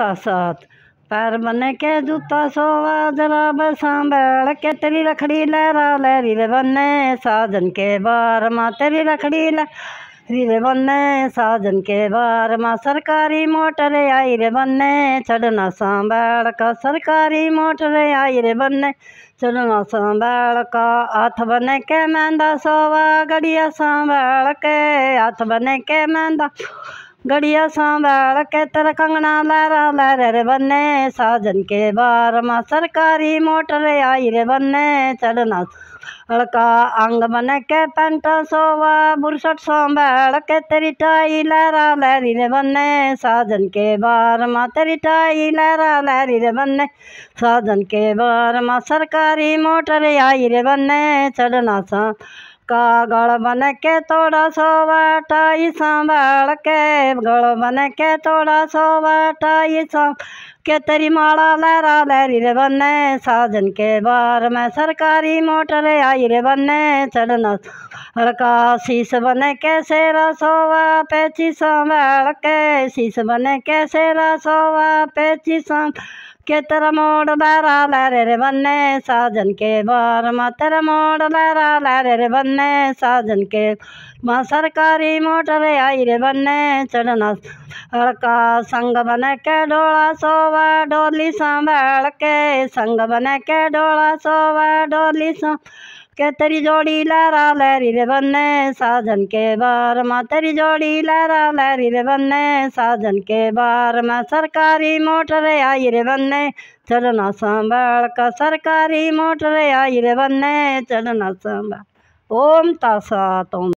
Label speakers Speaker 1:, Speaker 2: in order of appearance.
Speaker 1: तसत पैर बने के जूता सोवा जरा बसा के तेरी रखड़ी लहरा लहरी रे बने साजन के बार माँ तेरी रखड़ी लहरी रे बने साजन के बार माँ सरकारी मोटर आई रे बने चढ़ना सांबैड़ का सरकारी मोटर आई रे बने चढ़ना सांबैड़ का हाथ बने के मैं सोवा गड़िया सांबैड़ के हाथ बने के मैं गड़िया सांबार के तर कंगना लहरा लहर बने साजन के बार मा सरकारी मोटर आई रे बने चलना लड़का अंग बन के पेंट सोवा बुरसट सोंबड़ के तेरी टाई लहरा लहरी रे बने साजन के बार मा तेरी टाई लहरा लहरी रे बने साजन के बार मा सरकारी मोटर आई रे बने चढ़ना सा कागड़ बन के तोड़ा सो बाटाई संभाल के गड़ बन के तोड़ा सो बाटाई सं के तेरी माड़ा लहरा लहरी रे बने साजन के बार में सरकारी मोटर आई रे बने चढ़ना हड़का शीस बने कैसे रसोवा पेची संभाल के शीस बने कैसे रसोवा पेची संभाल के तेरा मोड़ लहरा लहरे रे बन्ने साजन के बार माँ तेरा मोड़ लहरा लहरे रे बन्ने साजन के माँ सरकारी मोटर आई रे बने चढ़ना अड़का संग बन के डोला सोवा डोली संभाल के संग बन के डोला सोवा डोली सा के तेरी जोड़ी लारा लहरी रे बने साजन के बार माँ तेरी जोड़ी लारा लहरी रे बने साजन के बार माँ सरकारी मोटर आई रे बने चढ़ना संभाल का सरकारी मोटर आई रे बने चढ़ना संभाल ओम तासा तुम